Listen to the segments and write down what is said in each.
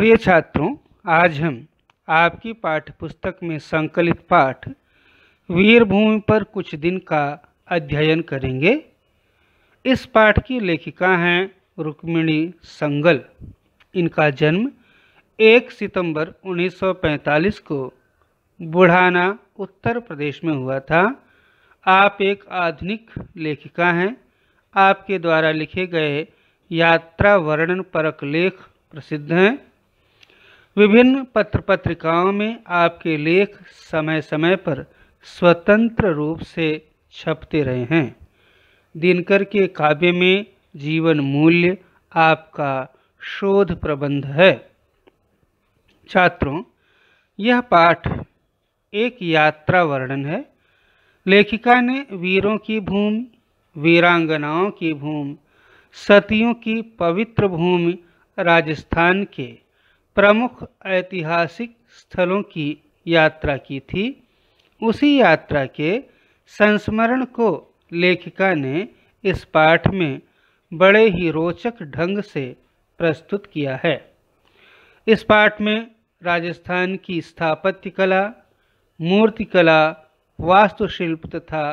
प्रिय छात्रों आज हम आपकी पाठ्यपुस्तक में संकलित पाठ वीरभूमि पर कुछ दिन का अध्ययन करेंगे इस पाठ की लेखिका हैं रुक्मिणी संगल इनका जन्म 1 सितंबर 1945 को बुढ़ाना उत्तर प्रदेश में हुआ था आप एक आधुनिक लेखिका हैं आपके द्वारा लिखे गए यात्रा वर्णन परक लेख प्रसिद्ध हैं विभिन्न पत्र पत्रिकाओं में आपके लेख समय समय पर स्वतंत्र रूप से छपते रहे हैं दिनकर के काव्य में जीवन मूल्य आपका शोध प्रबंध है छात्रों यह पाठ एक यात्रा वर्णन है लेखिका ने वीरों की भूमि वीरांगनाओं की भूमि सतियों की पवित्र भूमि राजस्थान के प्रमुख ऐतिहासिक स्थलों की यात्रा की थी उसी यात्रा के संस्मरण को लेखिका ने इस पाठ में बड़े ही रोचक ढंग से प्रस्तुत किया है इस पाठ में राजस्थान की स्थापत्य कला मूर्तिकला वास्तुशिल्प तथा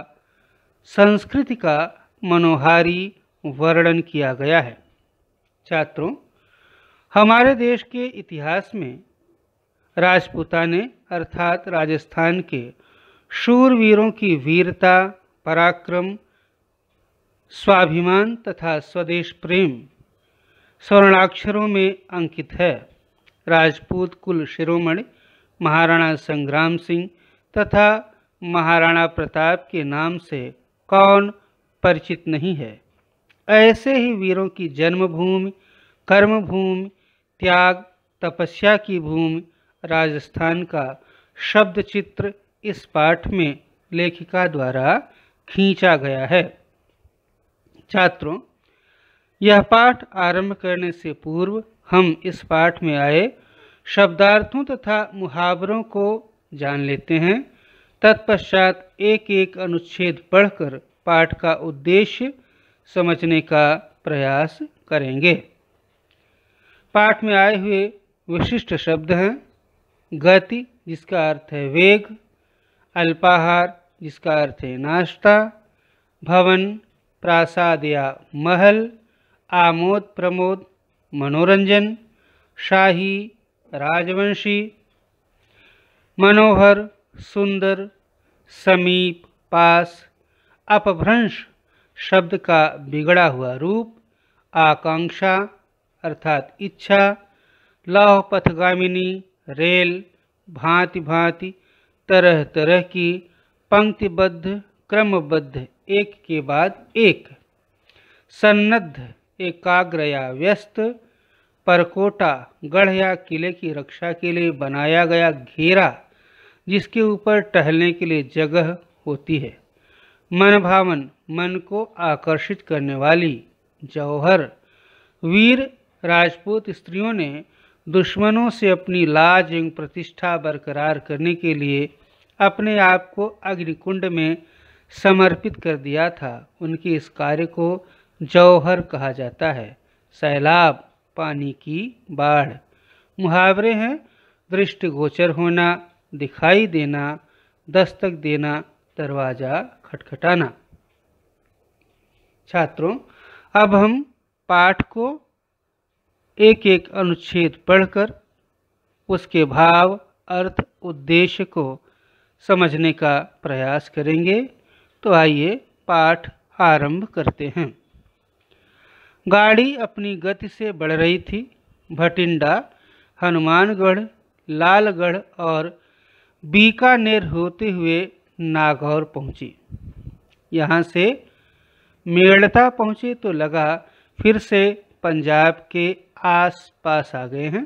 संस्कृति का मनोहारी वर्णन किया गया है छात्रों हमारे देश के इतिहास में राजपूताने अर्थात राजस्थान के शूरवीरों की वीरता पराक्रम स्वाभिमान तथा स्वदेश प्रेम स्वर्णाक्षरों में अंकित है राजपूत कुल शिरोमणि महाराणा संग्राम सिंह तथा महाराणा प्रताप के नाम से कौन परिचित नहीं है ऐसे ही वीरों की जन्मभूमि कर्मभूमि त्याग तपस्या की भूमि राजस्थान का शब्द चित्र इस पाठ में लेखिका द्वारा खींचा गया है छात्रों यह पाठ आरंभ करने से पूर्व हम इस पाठ में आए शब्दार्थों तथा मुहावरों को जान लेते हैं तत्पश्चात एक एक अनुच्छेद पढ़कर पाठ का उद्देश्य समझने का प्रयास करेंगे पाठ में आए हुए विशिष्ट शब्द हैं गति जिसका अर्थ है वेग अल्पाहार जिसका अर्थ है नाश्ता भवन प्रासाद या महल आमोद प्रमोद मनोरंजन शाही राजवंशी मनोहर सुंदर समीप पास अपभ्रंश शब्द का बिगड़ा हुआ रूप आकांक्षा अर्थात इच्छा लौह पथगामिनी रेल भांति भांति तरह तरह की पंक्तिबद्ध क्रमबद्ध एक के बाद एक सन्नद्ध एकाग्र या व्यस्त परकोटा गढ़ या किले की रक्षा के लिए बनाया गया घेरा जिसके ऊपर टहलने के लिए जगह होती है मनभावन मन को आकर्षित करने वाली जौहर वीर राजपूत स्त्रियों ने दुश्मनों से अपनी लाज एवं प्रतिष्ठा बरकरार करने के लिए अपने आप को अग्निकुंड में समर्पित कर दिया था उनके इस कार्य को जौहर कहा जाता है सैलाब पानी की बाढ़ मुहावरे हैं दृष्टिगोचर होना दिखाई देना दस्तक देना दरवाज़ा खटखटाना छात्रों अब हम पाठ को एक एक अनुच्छेद पढ़कर उसके भाव अर्थ उद्देश्य को समझने का प्रयास करेंगे तो आइए पाठ आरंभ करते हैं गाड़ी अपनी गति से बढ़ रही थी भटिंडा हनुमानगढ़ लालगढ़ और बीकानेर होते हुए नागौर पहुंची यहाँ से मेड़ता पहुंचे तो लगा फिर से पंजाब के आस पास आ गए हैं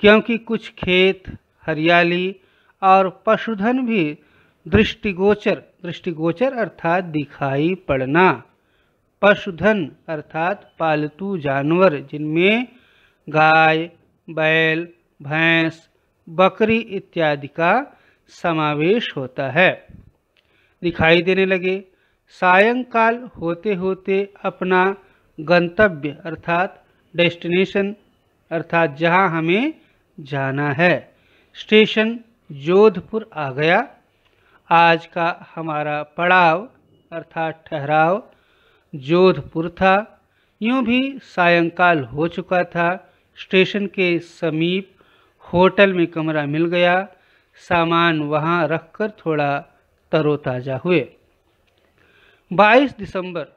क्योंकि कुछ खेत हरियाली और पशुधन भी दृष्टिगोचर दृष्टिगोचर अर्थात दिखाई पड़ना पशुधन अर्थात पालतू जानवर जिनमें गाय बैल भैंस बकरी इत्यादि का समावेश होता है दिखाई देने लगे सायंकाल होते होते अपना गंतव्य अर्थात डेस्टिनेशन अर्थात जहाँ हमें जाना है स्टेशन जोधपुर आ गया आज का हमारा पड़ाव अर्थात ठहराव जोधपुर था यूँ भी सायंकाल हो चुका था स्टेशन के समीप होटल में कमरा मिल गया सामान वहाँ रखकर थोड़ा तरोताज़ा हुए 22 दिसंबर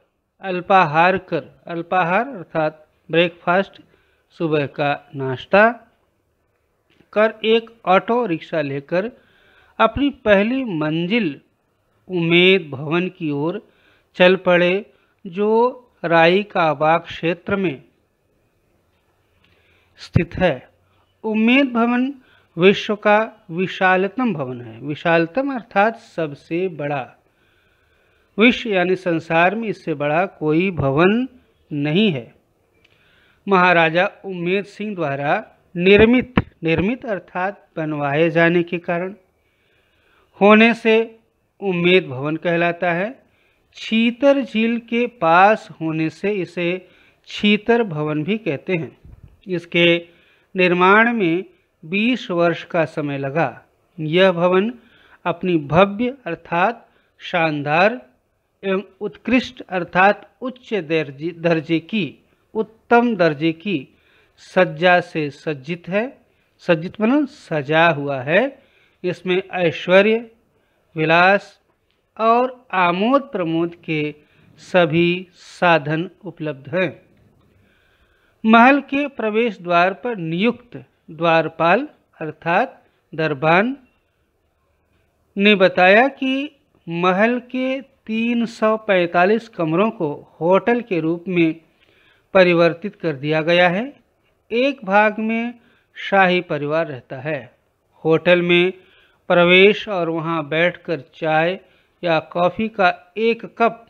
अल्पाहार कर अल्पाहार अर्थात ब्रेकफास्ट सुबह का नाश्ता कर एक ऑटो रिक्शा लेकर अपनी पहली मंजिल उमेद भवन की ओर चल पड़े जो राई का बाग क्षेत्र में स्थित है उम्मेद भवन विश्व का विशालतम भवन है विशालतम अर्थात सबसे बड़ा विश्व यानी संसार में इससे बड़ा कोई भवन नहीं है महाराजा उमेर सिंह द्वारा निर्मित निर्मित अर्थात बनवाए जाने के कारण होने से उम्मेद भवन कहलाता है छीतर झील के पास होने से इसे छीतर भवन भी कहते हैं इसके निर्माण में 20 वर्ष का समय लगा यह भवन अपनी भव्य अर्थात शानदार एवं उत्कृष्ट अर्थात उच्च दर्जे की उत्तम दर्जे की सज्जा से सज्जित है सज्जित मन सजा हुआ है इसमें ऐश्वर्य विलास और आमोद प्रमोद के सभी साधन उपलब्ध हैं महल के प्रवेश द्वार पर नियुक्त द्वारपाल अर्थात दरबान ने बताया कि महल के 345 कमरों को होटल के रूप में परिवर्तित कर दिया गया है एक भाग में शाही परिवार रहता है होटल में प्रवेश और वहां बैठकर चाय या कॉफ़ी का एक कप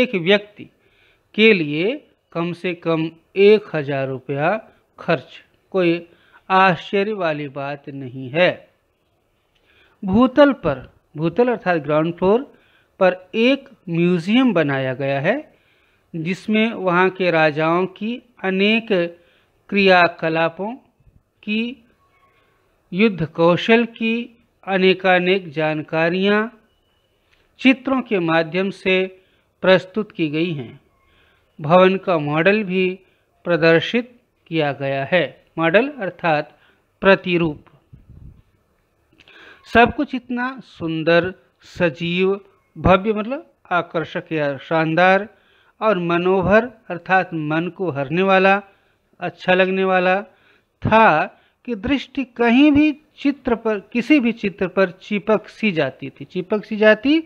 एक व्यक्ति के लिए कम से कम एक हज़ार रुपया खर्च कोई आश्चर्य वाली बात नहीं है भूतल पर भूतल अर्थात ग्राउंड फ्लोर पर एक म्यूज़ियम बनाया गया है जिसमें वहाँ के राजाओं की अनेक क्रियाकलापों की युद्ध कौशल की अनेकानेक जानकारियाँ चित्रों के माध्यम से प्रस्तुत की गई हैं भवन का मॉडल भी प्रदर्शित किया गया है मॉडल अर्थात प्रतिरूप सब कुछ इतना सुंदर सजीव भव्य मतलब आकर्षक या शानदार और मनोहर अर्थात मन को हरने वाला अच्छा लगने वाला था कि दृष्टि कहीं भी चित्र पर किसी भी चित्र पर चिपक सी जाती थी चिपक सी जाती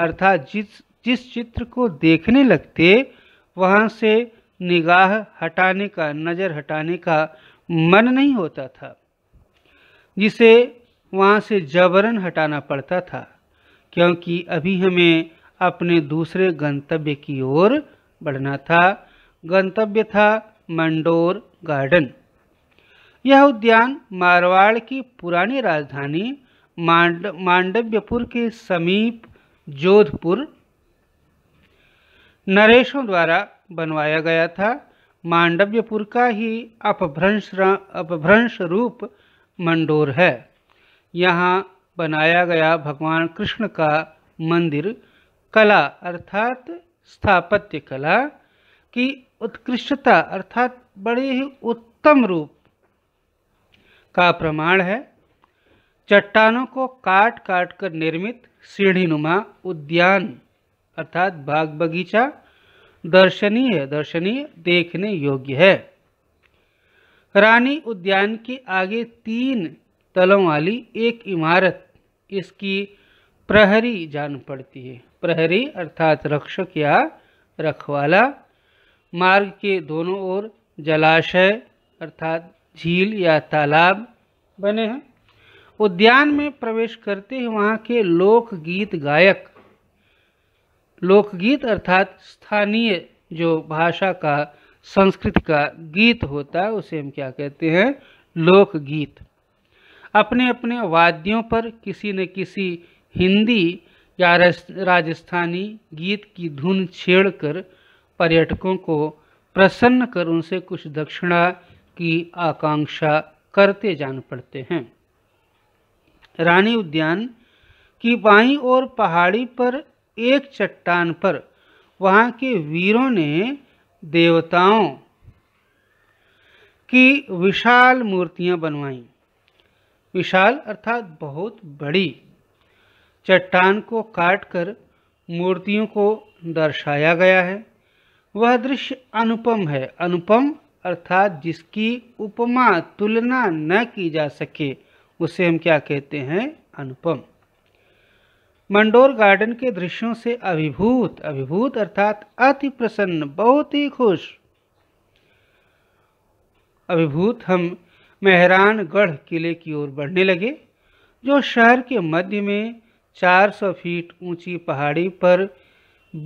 अर्थात जिस जिस चित्र को देखने लगते वहाँ से निगाह हटाने का नज़र हटाने का मन नहीं होता था जिसे वहाँ से जबरन हटाना पड़ता था क्योंकि अभी हमें अपने दूसरे गंतव्य की ओर बढ़ना था गंतव्य था मंडोर गार्डन यह उद्यान मारवाड़ की पुरानी राजधानी मांड मांडव्यपुर के समीप जोधपुर नरेशों द्वारा बनवाया गया था मांडव्यपुर का ही अपभ्रंश अपभ्रंश रूप मंडोर है यहाँ बनाया गया भगवान कृष्ण का मंदिर कला अर्थात स्थापत्य कला की उत्कृष्टता अर्थात बड़े ही उत्तम रूप का प्रमाण है चट्टानों को काट काट कर निर्मित सीढ़ीनुमा उद्यान अर्थात बाग बगीचा दर्शनीय दर्शनीय देखने योग्य है रानी उद्यान के आगे तीन तलों वाली एक इमारत इसकी प्रहरी जान पड़ती है प्रहरी अर्थात रक्षक या रखवाला मार्ग के दोनों ओर जलाशय अर्थात झील या तालाब बने हैं उद्यान में प्रवेश करते ही वहाँ के लोकगीत गायक लोकगीत अर्थात स्थानीय जो भाषा का संस्कृत का गीत होता है उसे हम क्या कहते हैं लोकगीत अपने अपने वाद्यों पर किसी न किसी हिंदी या राजस्थानी गीत की धुन छेड़कर पर्यटकों को प्रसन्न कर उनसे कुछ दक्षिणा की आकांक्षा करते जान पड़ते हैं रानी उद्यान की बाई और पहाड़ी पर एक चट्टान पर वहाँ के वीरों ने देवताओं की विशाल मूर्तियाँ बनवाई विशाल अर्थात बहुत बड़ी चट्टान को काटकर मूर्तियों को दर्शाया गया है वह दृश्य अनुपम है अनुपम अर्थात जिसकी उपमा तुलना न की जा सके उसे हम क्या कहते हैं अनुपम मंडोर गार्डन के दृश्यों से अभिभूत अभिभूत अर्थात अति प्रसन्न बहुत ही खुश अभिभूत हम मेहरानगढ़ किले की ओर बढ़ने लगे जो शहर के मध्य में 400 फीट ऊंची पहाड़ी पर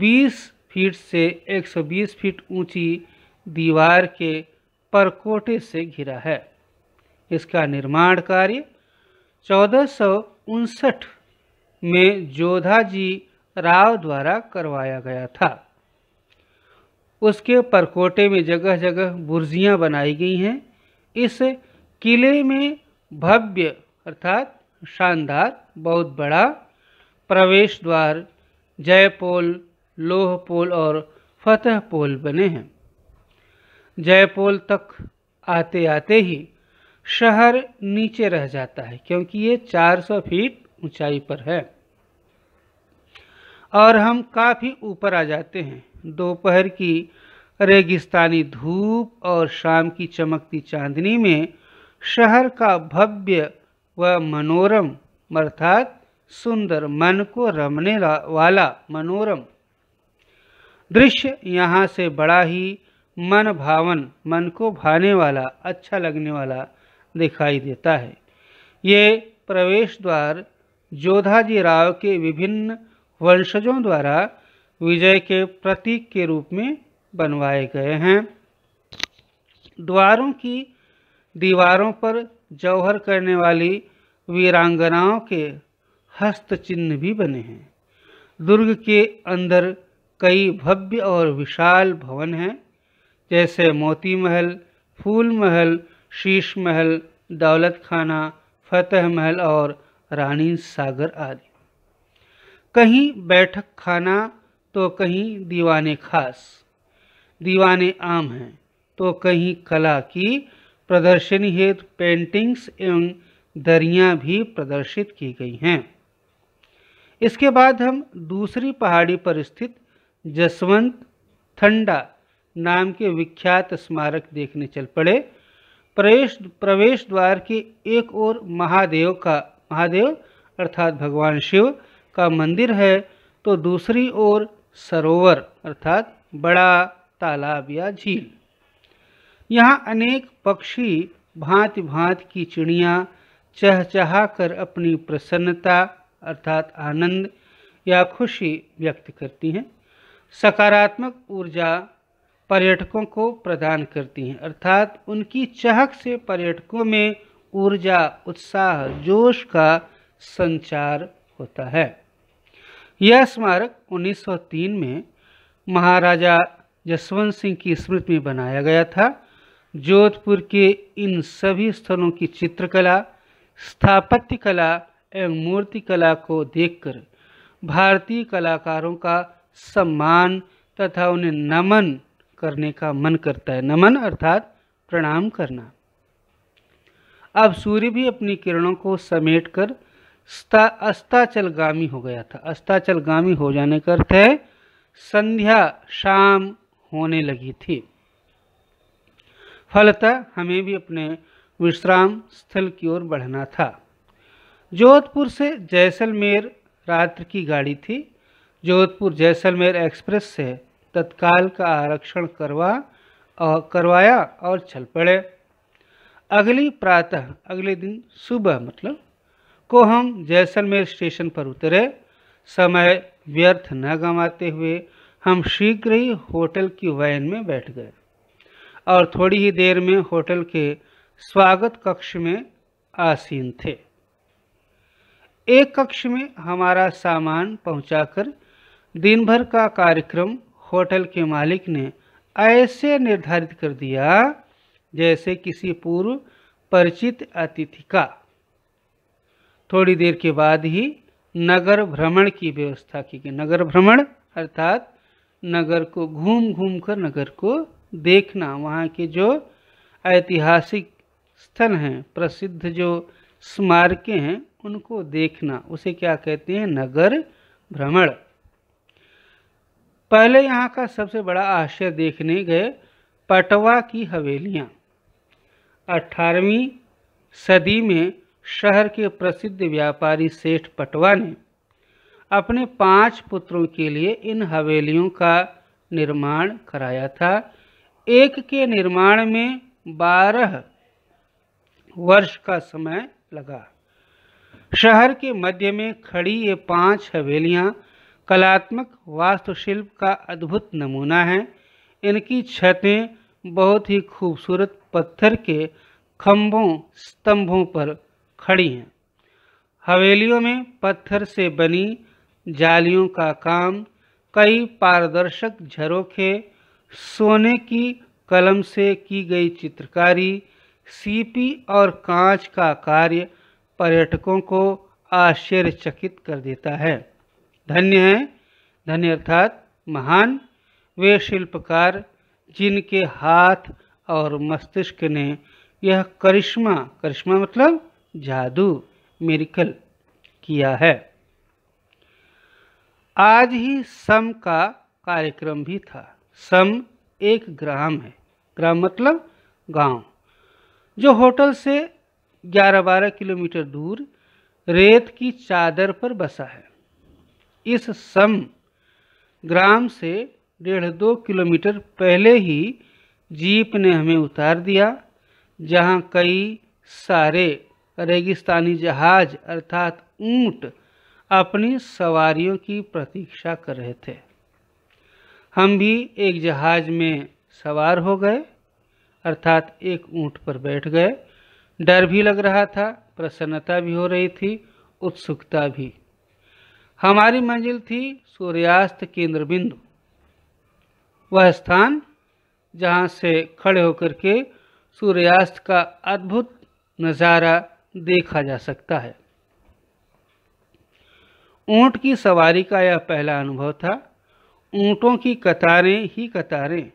20 फीट से 120 फीट ऊंची दीवार के परकोटे से घिरा है इसका निर्माण कार्य चौदह में जोधाजी राव द्वारा करवाया गया था उसके परकोटे में जगह जगह बुर्जियाँ बनाई गई हैं इस किले में भव्य अर्थात शानदार बहुत बड़ा प्रवेश द्वार जयपोल लोहपोल और फतेह पोल बने हैं जयपोल तक आते आते ही शहर नीचे रह जाता है क्योंकि ये 400 फीट ऊंचाई पर है और हम काफ़ी ऊपर आ जाते हैं दोपहर की रेगिस्तानी धूप और शाम की चमकती चांदनी में शहर का भव्य व मनोरम अर्थात सुंदर मन को रमने वाला मनोरम दृश्य यहाँ से बड़ा ही मन भावन मन को भाने वाला अच्छा लगने वाला दिखाई देता है ये प्रवेश द्वार जोधाजी राव के विभिन्न वंशजों द्वारा विजय के प्रतीक के रूप में बनवाए गए हैं द्वारों की दीवारों पर जौहर करने वाली वीरांगनाओं के हस्त चिन्ह भी बने हैं दुर्ग के अंदर कई भव्य और विशाल भवन हैं जैसे मोती महल फूल महल शीश महल दौलत खाना फतेह महल और रानी सागर आदि कहीं बैठक खाना तो कहीं दीवाने खास दीवाने आम हैं तो कहीं कला की प्रदर्शनी हेतु पेंटिंग्स एवं दरियाँ भी प्रदर्शित की गई हैं इसके बाद हम दूसरी पहाड़ी पर स्थित जसवंत ठंडा नाम के विख्यात स्मारक देखने चल पड़े प्रवेश प्रवेश द्वार के एक और महादेव का महादेव अर्थात भगवान शिव का मंदिर है तो दूसरी ओर सरोवर अर्थात बड़ा तालाब या झील यहाँ अनेक पक्षी भांति भांति की चिड़ियाँ चहचहा कर अपनी प्रसन्नता अर्थात आनंद या खुशी व्यक्त करती हैं सकारात्मक ऊर्जा पर्यटकों को प्रदान करती हैं अर्थात उनकी चहक से पर्यटकों में ऊर्जा उत्साह जोश का संचार होता है यह स्मारक 1903 में महाराजा जसवंत सिंह की स्मृति में बनाया गया था जोधपुर के इन सभी स्थलों की चित्रकला स्थापत्य कला एवं मूर्तिकला को देखकर भारतीय कलाकारों का सम्मान तथा उन्हें नमन करने का मन करता है नमन अर्थात प्रणाम करना अब सूर्य भी अपनी किरणों को समेटकर अस्ताचलगामी हो गया था अस्ताचलगामी हो जाने का अर्थ है संध्या शाम होने लगी थी फलतः हमें भी अपने विश्राम स्थल की ओर बढ़ना था जोधपुर से जैसलमेर रात्र की गाड़ी थी जोधपुर जैसलमेर एक्सप्रेस से तत्काल का आरक्षण करवा और करवाया और चल पड़े अगली प्रातः अगले दिन सुबह मतलब को हम जैसलमेर स्टेशन पर उतरे समय व्यर्थ न गंवाते हुए हम शीघ्र ही होटल की वैन में बैठ गए और थोड़ी ही देर में होटल के स्वागत कक्ष में आसीन थे एक कक्ष में हमारा सामान पहुंचाकर दिन भर का कार्यक्रम होटल के मालिक ने ऐसे निर्धारित कर दिया जैसे किसी पूर्व परिचित अतिथि का थोड़ी देर के बाद ही नगर भ्रमण की व्यवस्था की गई नगर भ्रमण अर्थात नगर को घूम घूम कर नगर को देखना वहाँ के जो ऐतिहासिक स्थल हैं प्रसिद्ध जो स्मारकें हैं उनको देखना उसे क्या कहते हैं नगर भ्रमण पहले यहाँ का सबसे बड़ा आश्चर्य देखने गए पटवा की हवेलियाँ अठारहवीं सदी में शहर के प्रसिद्ध व्यापारी सेठ पटवा ने अपने पांच पुत्रों के लिए इन हवेलियों का निर्माण कराया था एक के निर्माण में बारह वर्ष का समय लगा शहर के मध्य में खड़ी ये पांच हवेलियां कलात्मक वास्तुशिल्प का अद्भुत नमूना हैं इनकी छतें बहुत ही खूबसूरत पत्थर के खम्भों स्तंभों पर खड़ी हैं हवेलियों में पत्थर से बनी जालियों का काम कई पारदर्शक झरोखे सोने की कलम से की गई चित्रकारी सीपी और कांच का कार्य पर्यटकों को आश्चर्यचकित कर देता है धन्य है धन्य अर्थात महान वे शिल्पकार जिनके हाथ और मस्तिष्क ने यह करिश्मा करिश्मा मतलब जादू मेरिकल किया है आज ही सम का कार्यक्रम भी था सम एक ग्राम है ग्राम मतलब गांव जो होटल से 11-12 किलोमीटर दूर रेत की चादर पर बसा है इस सम ग्राम से डेढ़ दो किलोमीटर पहले ही जीप ने हमें उतार दिया जहां कई सारे रेगिस्तानी जहाज अर्थात ऊंट अपनी सवारियों की प्रतीक्षा कर रहे थे हम भी एक जहाज में सवार हो गए अर्थात एक ऊंट पर बैठ गए डर भी लग रहा था प्रसन्नता भी हो रही थी उत्सुकता भी हमारी मंजिल थी सूर्यास्त केंद्र बिंदु वह स्थान जहाँ से खड़े होकर के सूर्यास्त का अद्भुत नज़ारा देखा जा सकता है ऊंट की सवारी का यह पहला अनुभव था ऊंटों की कतारें ही कतारें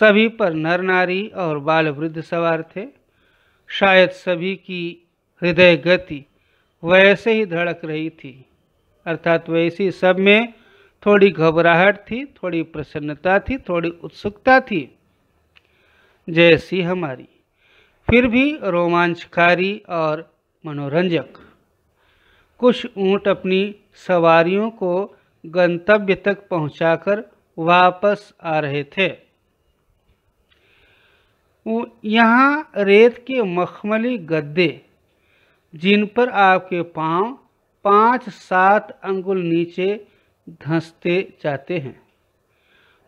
सभी पर नर नारी और बाल वृद्ध सवार थे शायद सभी की हृदय गति वैसे ही धड़क रही थी अर्थात वैसी सब में थोड़ी घबराहट थी थोड़ी प्रसन्नता थी थोड़ी उत्सुकता थी जैसी हमारी फिर भी रोमांचकारी और मनोरंजक कुछ ऊँट अपनी सवारियों को गंतव्य तक पहुंचाकर वापस आ रहे थे यहाँ रेत के मखमली गद्दे जिन पर आपके पांव पाँच सात अंगुल नीचे धंसते जाते हैं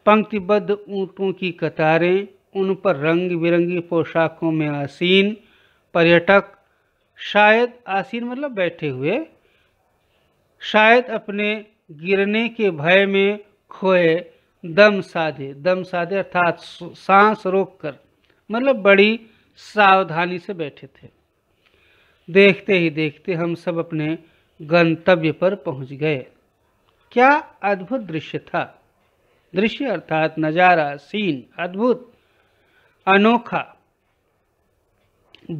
पंक्तिबद्ध ऊँटों की कतारें उन पर रंग बिरंगी पोशाकों में आसीन पर्यटक शायद आसीन मतलब बैठे हुए शायद अपने गिरने के भय में खोए दम साधे दम साधे अर्थात सांस रोककर मतलब बड़ी सावधानी से बैठे थे देखते ही देखते हम सब अपने गंतव्य पर पहुंच गए क्या अद्भुत दृश्य था दृश्य अर्थात नज़ारा सीन अद्भुत अनोखा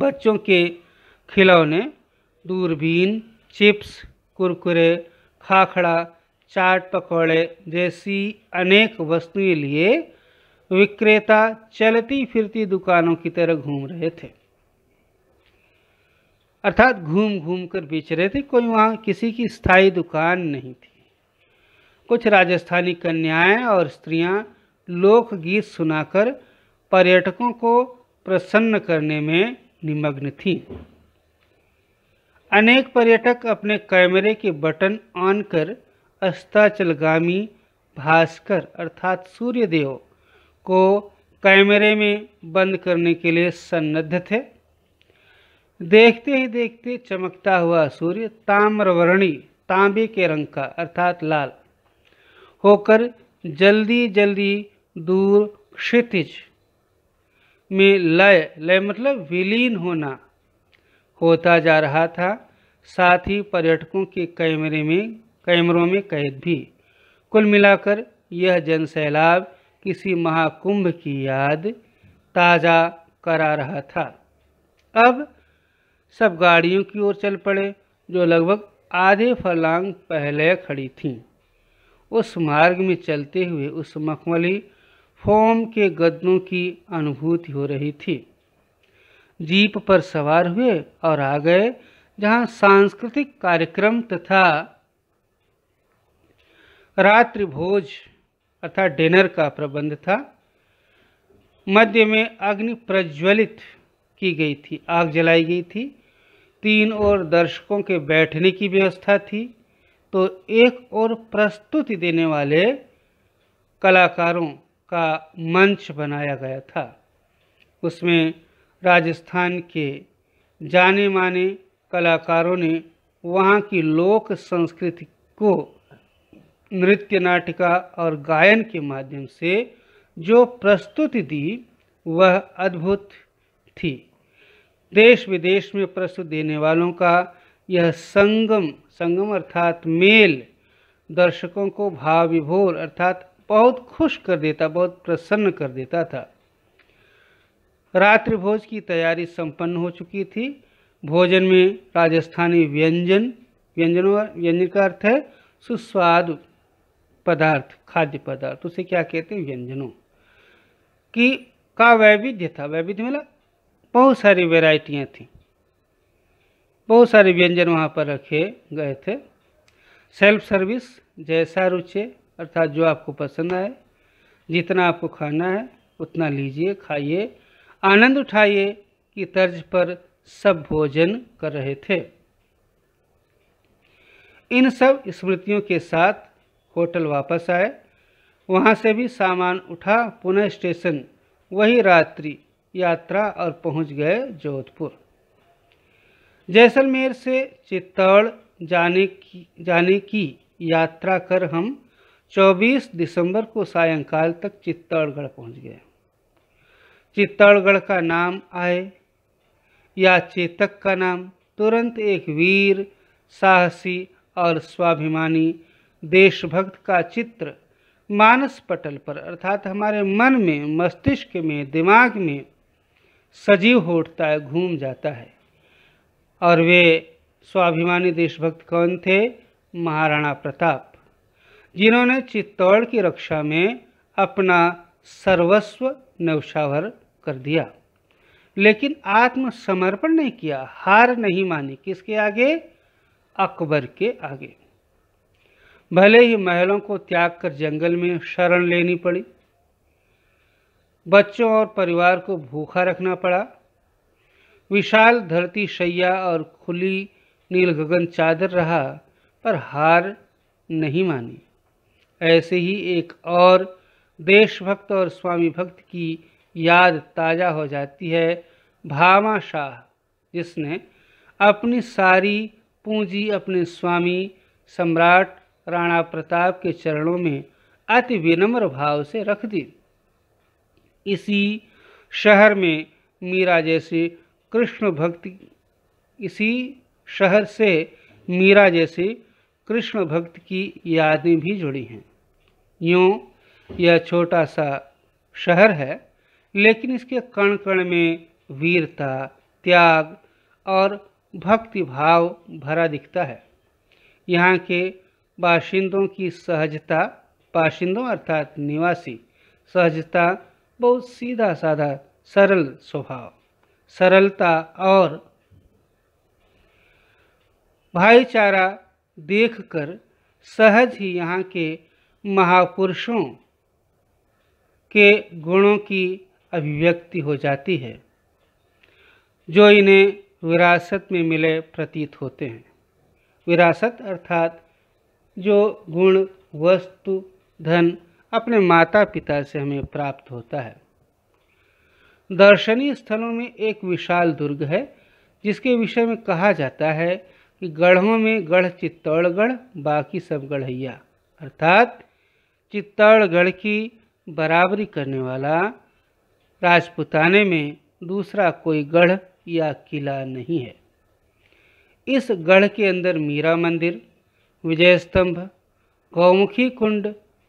बच्चों के खिलौने दूरबीन चिप्स कुरकुरे खाखड़ा चाट पकौड़े जैसी अनेक वस्तुएं लिए विक्रेता चलती फिरती दुकानों की तरह घूम रहे थे अर्थात घूम घूम कर बेच रहे थे कोई वहाँ किसी की स्थायी दुकान नहीं थी कुछ राजस्थानी कन्याएं और स्त्रियां लोकगीत सुनाकर पर्यटकों को प्रसन्न करने में निमग्न थी अनेक पर्यटक अपने कैमरे के बटन ऑन कर अस्ताचलगामी भास्कर अर्थात सूर्यदेव को कैमरे में बंद करने के लिए सन्नद्ध थे देखते ही देखते चमकता हुआ सूर्य ताम्रवर्णी तांबे के रंग का अर्थात लाल होकर जल्दी जल्दी दूर क्षितिज में लय लय मतलब विलीन होना होता जा रहा था साथ ही पर्यटकों के कैमरे में कैमरों में कैद भी कुल मिलाकर यह जन सैलाब किसी महाकुंभ की याद ताज़ा करा रहा था अब सब गाड़ियों की ओर चल पड़े जो लगभग आधे फलांग पहले खड़ी थीं उस मार्ग में चलते हुए उस मखमली फोम के गद्दों की अनुभूति हो रही थी जीप पर सवार हुए और आ गए जहां सांस्कृतिक कार्यक्रम तथा रात्रि भोज अर्थात डिनर का प्रबंध था मध्य में अग्नि प्रज्वलित की गई थी आग जलाई गई थी तीन और दर्शकों के बैठने की व्यवस्था थी तो एक और प्रस्तुति देने वाले कलाकारों का मंच बनाया गया था उसमें राजस्थान के जाने माने कलाकारों ने वहाँ की लोक संस्कृति को नृत्य नाटिका और गायन के माध्यम से जो प्रस्तुति दी वह अद्भुत थी देश विदेश में प्रस्तुत देने वालों का यह संगम संगम अर्थात मेल दर्शकों को भाव विभोर अर्थात बहुत खुश कर देता बहुत प्रसन्न कर देता था रात्रि भोज की तैयारी संपन्न हो चुकी थी भोजन में राजस्थानी व्यंजन व्यंजनों व्यंजन का अर्थ है सुस्वादु पदार्थ खाद्य पदार्थ उसे क्या कहते हैं व्यंजनों की का वैविध्य था वैविध्य मतलब बहुत सारी वेराइटियाँ थी बहुत सारे व्यंजन वहाँ पर रखे गए थे सेल्फ सर्विस जैसा रुचे अर्थात जो आपको पसंद आए जितना आपको खाना है उतना लीजिए खाइए आनंद उठाइए कि तर्ज पर सब भोजन कर रहे थे इन सब स्मृतियों के साथ होटल वापस आए वहाँ से भी सामान उठा पुनः स्टेशन वही रात्रि यात्रा और पहुँच गए जोधपुर जैसलमेर से चित्तौड़ जाने की जाने की यात्रा कर हम 24 दिसंबर को सायंकाल तक चित्तौड़गढ़ पहुँच गए चित्तौड़गढ़ का नाम आए या चेतक का नाम तुरंत एक वीर साहसी और स्वाभिमानी देशभक्त का चित्र मानस पटल पर अर्थात हमारे मन में मस्तिष्क में दिमाग में सजीव हो उठता है घूम जाता है और वे स्वाभिमानी देशभक्त कौन थे महाराणा प्रताप जिन्होंने चित्तौड़ की रक्षा में अपना सर्वस्व नवशावर कर दिया लेकिन आत्मसमर्पण नहीं किया हार नहीं मानी किसके आगे अकबर के आगे भले ही महलों को त्याग कर जंगल में शरण लेनी पड़ी बच्चों और परिवार को भूखा रखना पड़ा विशाल धरती शैया और खुली नीलगगन चादर रहा पर हार नहीं मानी ऐसे ही एक और देशभक्त और स्वामी भक्त की याद ताज़ा हो जाती है भामा शाह जिसने अपनी सारी पूंजी अपने स्वामी सम्राट राणा प्रताप के चरणों में अति विनम्र भाव से रख दी इसी शहर में मीरा जैसे कृष्ण भक्ति इसी शहर से मीरा जैसी कृष्ण भक्त की यादें भी जुड़ी हैं यूँ यह छोटा सा शहर है लेकिन इसके कण कण में वीरता त्याग और भक्ति भाव भरा दिखता है यहाँ के बाशिंदों की सहजता बाशिंदों अर्थात निवासी सहजता बहुत सीधा साधा सरल स्वभाव सरलता और भाईचारा देखकर सहज ही यहाँ के महापुरुषों के गुणों की अभिव्यक्ति हो जाती है जो इन्हें विरासत में मिले प्रतीत होते हैं विरासत अर्थात जो गुण वस्तु धन अपने माता पिता से हमें प्राप्त होता है दर्शनीय स्थलों में एक विशाल दुर्ग है जिसके विषय में कहा जाता है कि गढ़ों में गढ़ चित्तौड़गढ़ बाकी सब गढ़ैया अर्थात चित्तौड़गढ़ की बराबरी करने वाला राजपुताने में दूसरा कोई गढ़ या किला नहीं है इस गढ़ के अंदर मीरा मंदिर विजय स्तंभ गौमुखी कुंड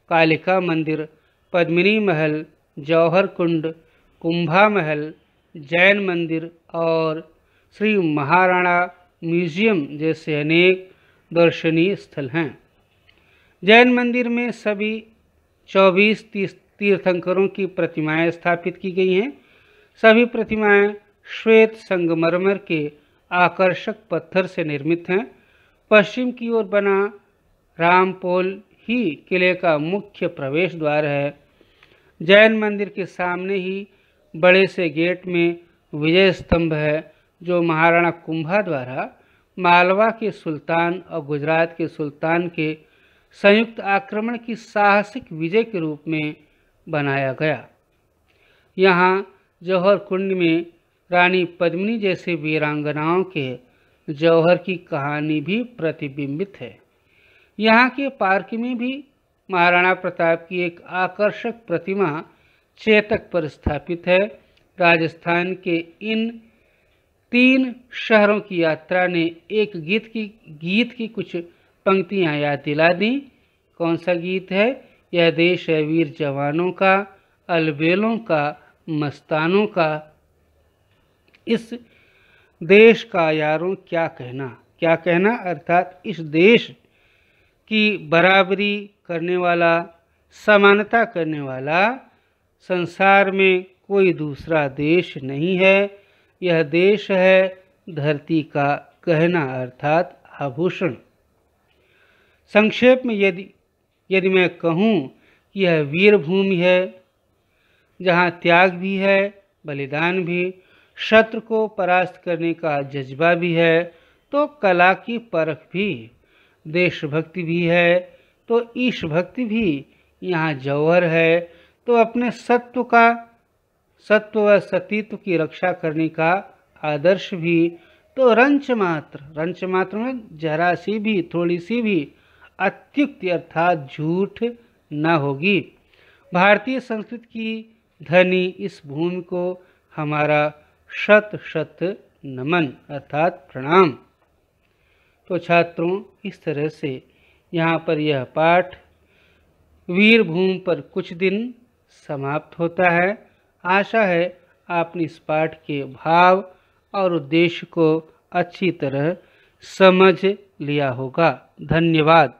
कालिका मंदिर पद्मिनी महल जौहर कुंड कुंभा महल जैन मंदिर और श्री महाराणा म्यूजियम जैसे अनेक दर्शनीय स्थल हैं जैन मंदिर में सभी 24 तीर्थंकरों की प्रतिमाएं स्थापित की गई हैं सभी प्रतिमाएं श्वेत संगमरमर के आकर्षक पत्थर से निर्मित हैं पश्चिम की ओर बना रामपोल ही किले का मुख्य प्रवेश द्वार है जैन मंदिर के सामने ही बड़े से गेट में विजय स्तंभ है जो महाराणा कुंभा द्वारा मालवा के सुल्तान और गुजरात के सुल्तान के संयुक्त आक्रमण की साहसिक विजय के रूप में बनाया गया यहाँ जौहर कुंड में रानी पद्मिनी जैसे वीरांगनाओं के जौहर की कहानी भी प्रतिबिंबित है यहाँ के पार्क में भी महाराणा प्रताप की एक आकर्षक प्रतिमा चेतक पर स्थापित है राजस्थान के इन तीन शहरों की यात्रा ने एक गीत की गीत की कुछ पंक्तियाँ याद दिला दी कौन सा गीत है यह देश है वीर जवानों का अलबेलों का मस्तानों का इस देश का यारों क्या कहना क्या कहना अर्थात इस देश की बराबरी करने वाला समानता करने वाला संसार में कोई दूसरा देश नहीं है यह देश है धरती का कहना अर्थात आभूषण संक्षेप में यदि यदि मैं कहूँ कि यह वीर भूमि है जहाँ त्याग भी है बलिदान भी शत्रु को परास्त करने का जज्बा भी है तो कला की परख भी देशभक्ति भी है तो ईश भक्ति भी यहाँ जौहर है तो अपने सत्व का सत्व व सतीत्व की रक्षा करने का आदर्श भी तो रंच मात्र रंच मात्र में जरा सी भी थोड़ी सी भी अत्युक्ति अर्थात झूठ न होगी भारतीय संस्कृति की धनी इस भूमि को हमारा शत शत नमन अर्थात प्रणाम तो छात्रों इस तरह से यहाँ पर यह पाठ वीरभूम पर कुछ दिन समाप्त होता है आशा है आपने इस पाठ के भाव और उद्देश्य को अच्छी तरह समझ लिया होगा धन्यवाद